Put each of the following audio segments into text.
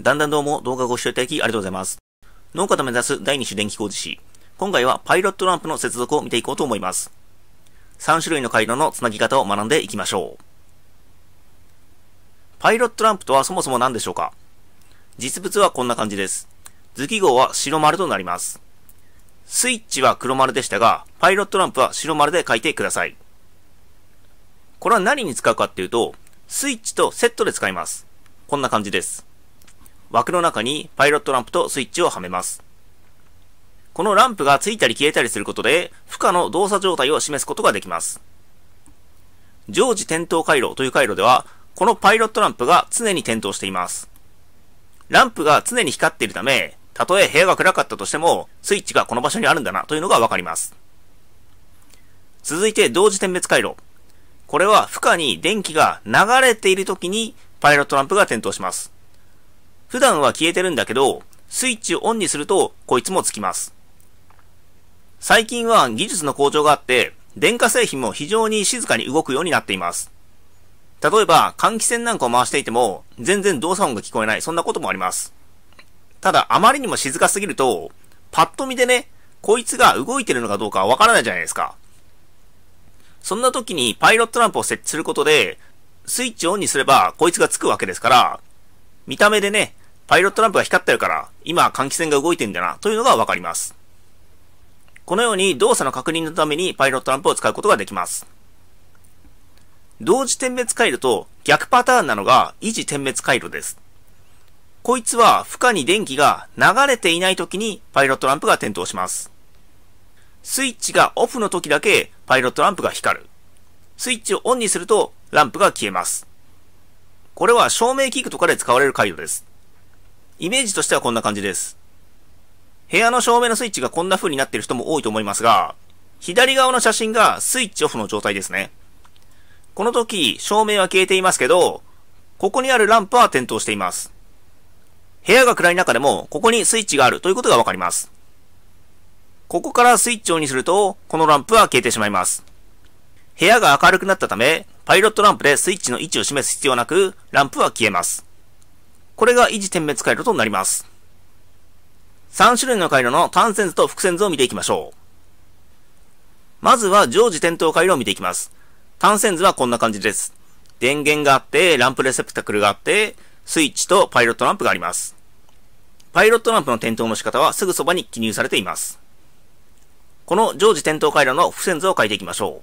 だんだんどうも動画ご視聴いただきありがとうございます。農家と目指す第2種電気工事士。今回はパイロットランプの接続を見ていこうと思います。3種類の回路のつなぎ方を学んでいきましょう。パイロットランプとはそもそも何でしょうか実物はこんな感じです。図記号は白丸となります。スイッチは黒丸でしたが、パイロットランプは白丸で書いてください。これは何に使うかっていうと、スイッチとセットで使います。こんな感じです。枠の中にパイロットランプとスイッチをはめます。このランプがついたり消えたりすることで、負荷の動作状態を示すことができます。常時点灯回路という回路では、このパイロットランプが常に点灯しています。ランプが常に光っているため、たとえ部屋が暗かったとしても、スイッチがこの場所にあるんだなというのがわかります。続いて同時点滅回路。これは負荷に電気が流れている時にパイロットランプが点灯します。普段は消えてるんだけど、スイッチをオンにすると、こいつもつきます。最近は技術の向上があって、電化製品も非常に静かに動くようになっています。例えば、換気扇なんかを回していても、全然動作音が聞こえない、そんなこともあります。ただ、あまりにも静かすぎると、パッと見でね、こいつが動いてるのかどうかわからないじゃないですか。そんな時にパイロットランプを設置することで、スイッチをオンにすればこいつがつくわけですから、見た目でね、パイロットランプが光ってるから、今換気扇が動いてんだな、というのがわかります。このように動作の確認のためにパイロットランプを使うことができます。同時点滅回路と逆パターンなのが維持点滅回路です。こいつは負荷に電気が流れていない時にパイロットランプが点灯します。スイッチがオフの時だけパイロットランプが光る。スイッチをオンにするとランプが消えます。これは照明器具とかで使われる回路です。イメージとしてはこんな感じです。部屋の照明のスイッチがこんな風になっている人も多いと思いますが、左側の写真がスイッチオフの状態ですね。この時、照明は消えていますけど、ここにあるランプは点灯しています。部屋が暗い中でも、ここにスイッチがあるということがわかります。ここからスイッチオンにすると、このランプは消えてしまいます。部屋が明るくなったため、パイロットランプでスイッチの位置を示す必要なく、ランプは消えます。これが維持点滅回路となります。3種類の回路の単線図と複線図を見ていきましょう。まずは常時点灯回路を見ていきます。単線図はこんな感じです。電源があって、ランプレセプタクルがあって、スイッチとパイロットランプがあります。パイロットランプの点灯の仕方はすぐそばに記入されています。この常時点灯回路の付線図を書いていきましょう。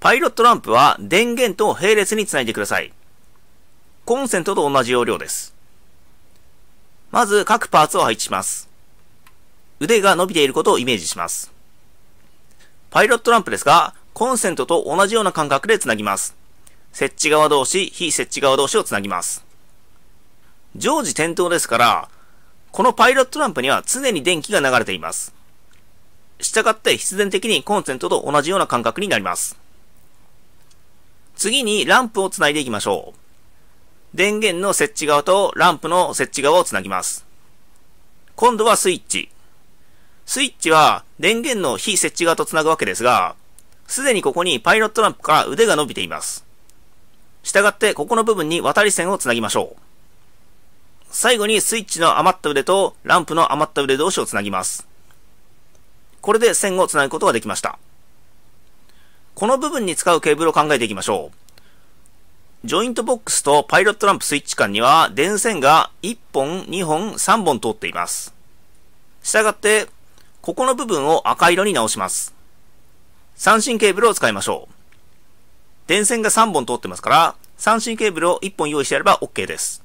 パイロットランプは電源と並列につないでください。コンセントと同じ要領です。まず各パーツを配置します。腕が伸びていることをイメージします。パイロットランプですが、コンセントと同じような感覚でつなぎます。設置側同士、非設置側同士をつなぎます。常時点灯ですから、このパイロットランプには常に電気が流れています。従って必然的にコンセントと同じような感覚になります。次にランプをつないでいきましょう。電源の設置側とランプの設置側をつなぎます。今度はスイッチ。スイッチは電源の非設置側とつなぐわけですが、すでにここにパイロットランプから腕が伸びています。従ってここの部分に渡り線をつなぎましょう。最後にスイッチの余った腕とランプの余った腕同士をつなぎます。これで線をつなぐことができました。この部分に使うケーブルを考えていきましょう。ジョイントボックスとパイロットランプスイッチ間には電線が1本、2本、3本通っています。したがって、ここの部分を赤色に直します。三振ケーブルを使いましょう。電線が3本通ってますから、三振ケーブルを1本用意してやれば OK です。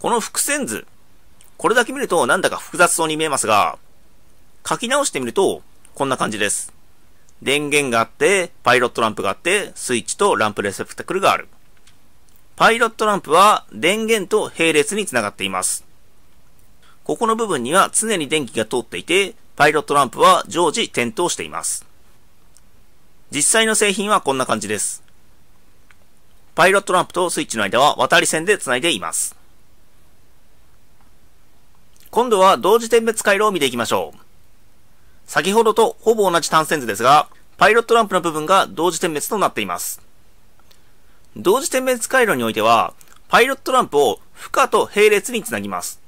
この伏線図、これだけ見るとなんだか複雑そうに見えますが、書き直してみるとこんな感じです。電源があって、パイロットランプがあって、スイッチとランプレセプタクルがある。パイロットランプは電源と並列につながっています。ここの部分には常に電気が通っていて、パイロットランプは常時点灯しています。実際の製品はこんな感じです。パイロットランプとスイッチの間は渡り線で繋いでいます。今度は同時点滅回路を見ていきましょう。先ほどとほぼ同じ単線図ですが、パイロットランプの部分が同時点滅となっています。同時点滅回路においては、パイロットランプを負荷と並列につなぎます。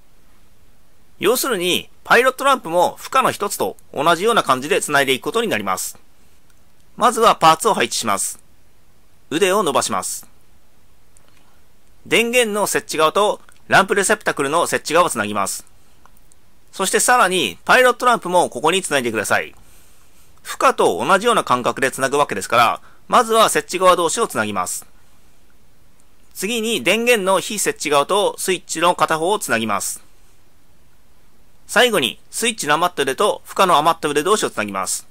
要するに、パイロットランプも負荷の一つと同じような感じでつないでいくことになります。まずはパーツを配置します。腕を伸ばします。電源の設置側とランプレセプタクルの設置側をつなぎます。そしてさらに、パイロットランプもここにつないでください。負荷と同じような感覚でつなぐわけですから、まずは設置側同士をつなぎます。次に電源の非設置側とスイッチの片方をつなぎます。最後にスイッチの余った腕と負荷の余った腕同士をつなぎます。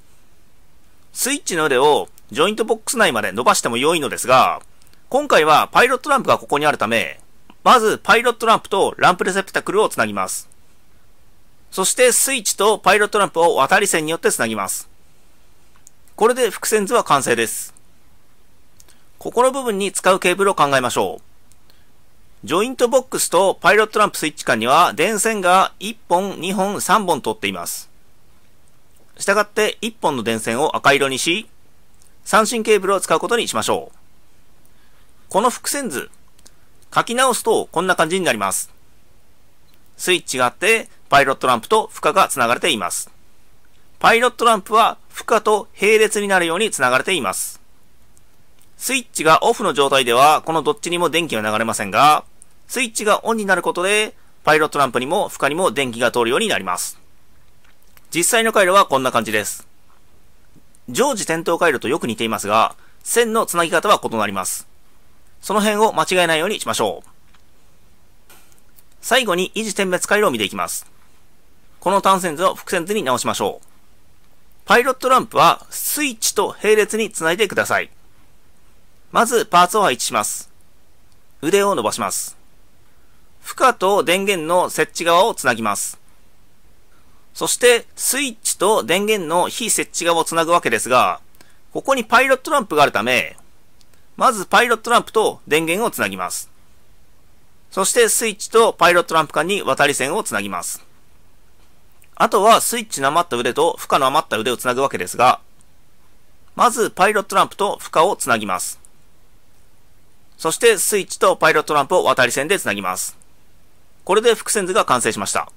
スイッチの腕をジョイントボックス内まで伸ばしても良いのですが、今回はパイロットランプがここにあるため、まずパイロットランプとランプレセプタクルをつなぎます。そしてスイッチとパイロットランプを渡り線によってつなぎます。これで伏線図は完成です。ここの部分に使うケーブルを考えましょう。ジョイントボックスとパイロットランプスイッチ間には電線が1本、2本、3本通っています。したがって1本の電線を赤色にし、三振ケーブルを使うことにしましょう。この伏線図、書き直すとこんな感じになります。スイッチがあって、パイロットランプと負荷が繋がれています。パイロットランプは負荷と並列になるように繋がれています。スイッチがオフの状態では、このどっちにも電気は流れませんが、スイッチがオンになることで、パイロットランプにも負荷にも電気が通るようになります。実際の回路はこんな感じです。常時点灯回路とよく似ていますが、線の繋ぎ方は異なります。その辺を間違えないようにしましょう。最後に維持点滅回路を見ていきます。この単線図を複線図に直しましょう。パイロットランプはスイッチと並列につないでください。まずパーツを配置します。腕を伸ばします。負荷と電源の設置側をつなぎます。そしてスイッチと電源の非設置側をつなぐわけですが、ここにパイロットランプがあるため、まずパイロットランプと電源をつなぎます。そしてスイッチとパイロットランプ間に渡り線をつなぎます。あとはスイッチの余った腕と負荷の余った腕をつなぐわけですが、まずパイロットランプと負荷をつなぎます。そしてスイッチとパイロットランプを渡り線でつなぎます。これで複線図が完成しました。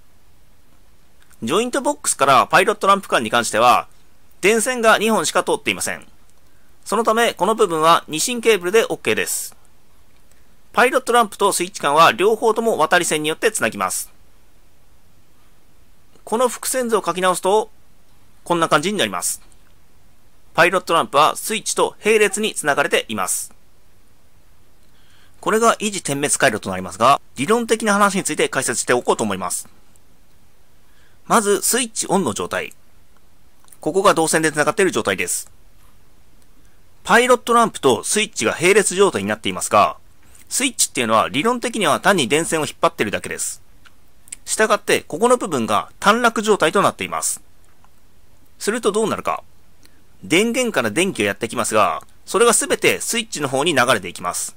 ジョイントボックスからパイロットランプ間に関しては、電線が2本しか通っていません。そのため、この部分は2芯ケーブルで OK です。パイロットランプとスイッチ間は両方とも渡り線によってつなぎます。この伏線図を書き直すと、こんな感じになります。パイロットランプはスイッチと並列につながれています。これが維持点滅回路となりますが、理論的な話について解説しておこうと思います。まず、スイッチオンの状態。ここが導線で繋がっている状態です。パイロットランプとスイッチが並列状態になっていますが、スイッチっていうのは理論的には単に電線を引っ張ってるだけです。したがって、ここの部分が短絡状態となっています。するとどうなるか。電源から電気をやってきますが、それがすべてスイッチの方に流れていきます。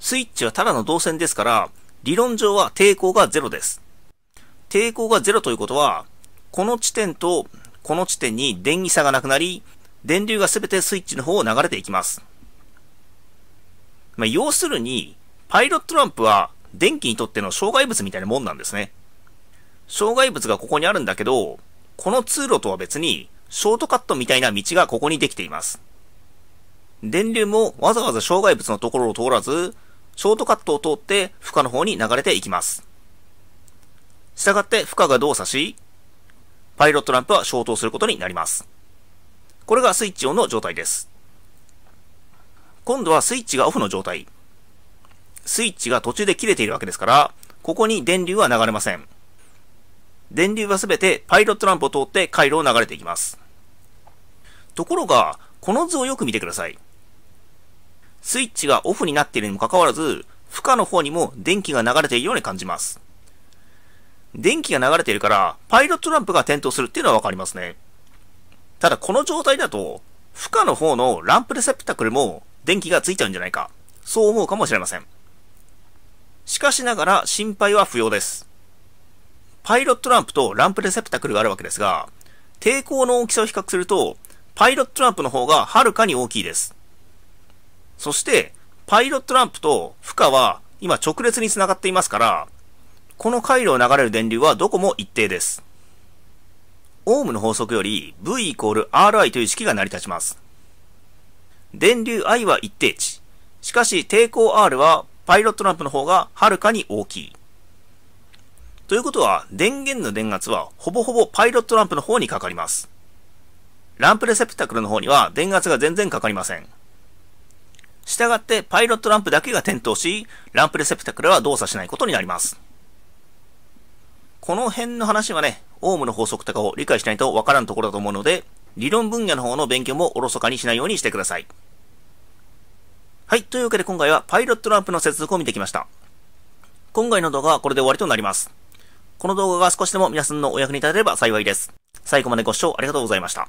スイッチはただの導線ですから、理論上は抵抗が0です。抵抗が0ということは、この地点とこの地点に電位差がなくなり、電流がすべてスイッチの方を流れていきます。まあ、要するに、パイロットランプは電気にとっての障害物みたいなもんなんですね。障害物がここにあるんだけど、この通路とは別に、ショートカットみたいな道がここにできています。電流もわざわざ障害物のところを通らず、ショートカットを通って負荷の方に流れていきます。したがって負荷が動作し、パイロットランプは消灯することになります。これがスイッチオンの状態です。今度はスイッチがオフの状態。スイッチが途中で切れているわけですから、ここに電流は流れません。電流はすべてパイロットランプを通って回路を流れていきます。ところが、この図をよく見てください。スイッチがオフになっているにもかかわらず、負荷の方にも電気が流れているように感じます。電気が流れているから、パイロットランプが点灯するっていうのはわかりますね。ただこの状態だと、負荷の方のランプレセプタクルも電気がついちゃうんじゃないか、そう思うかもしれません。しかしながら心配は不要です。パイロットランプとランプレセプタクルがあるわけですが、抵抗の大きさを比較すると、パイロットランプの方がはるかに大きいです。そして、パイロットランプと負荷は今直列に繋がっていますから、この回路を流れる電流はどこも一定です。オームの法則より V イコール RI という式が成り立ちます。電流 I は一定値。しかし抵抗 R はパイロットランプの方がはるかに大きい。ということは、電源の電圧はほぼほぼパイロットランプの方にかかります。ランプレセプタクルの方には電圧が全然かかりません。従ってパイロットランプだけが点灯し、ランプレセプタクルは動作しないことになります。この辺の話はね、オームの法則とかを理解しないとわからんところだと思うので、理論分野の方の勉強もおろそかにしないようにしてください。はい。というわけで今回はパイロットランプの接続を見てきました。今回の動画はこれで終わりとなります。この動画が少しでも皆さんのお役に立てれば幸いです。最後までご視聴ありがとうございました。